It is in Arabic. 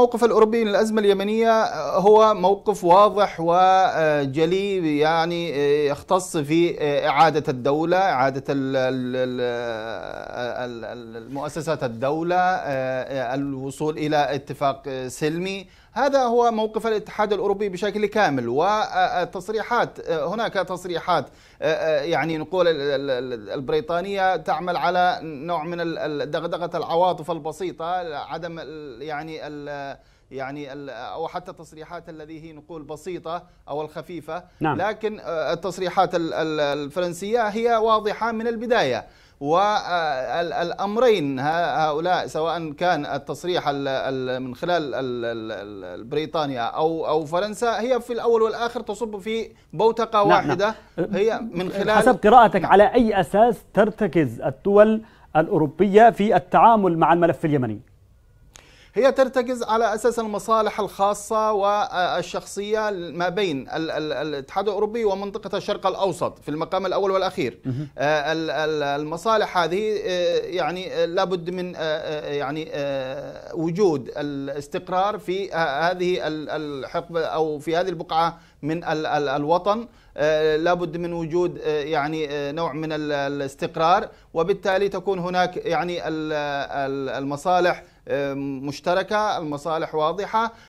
الموقف الأوروبي للأزمة اليمنية آه، هو موقف واضح وجلي يعني آه، يختص في آه، إعادة الدولة إعادة المؤسسات الدولة الوصول إلى اتفاق سلمي هذا هو موقف الاتحاد الاوروبي بشكل كامل والتصريحات هناك تصريحات يعني نقول البريطانيه تعمل على نوع من دغدغه العواطف البسيطه عدم يعني يعني او حتى التصريحات الذي هي نقول بسيطه او الخفيفه نعم. لكن آه، التصريحات الفرنسيه هي واضحه من البدايه والامرين آه، هؤلاء سواء كان التصريح من خلال بريطانيا او او فرنسا هي في الاول والاخر تصب في بوتقه نعم، نعم. واحده هي من أه، خلال حسب قراءتك على اي اساس ترتكز الدول الاوروبيه في التعامل مع الملف اليمني هي ترتكز على أساس المصالح الخاصة والشخصية ما بين الاتحاد الأوروبي ومنطقة الشرق الأوسط في المقام الأول والأخير آه، المصالح هذه آه، يعني آه، لابد من يعني وجود الاستقرار في هذه الحقبة أو في هذه البقعة من الوطن لابد من وجود يعني نوع من الاستقرار وبالتالي تكون هناك يعني المصالح آه، مشتركه المصالح واضحه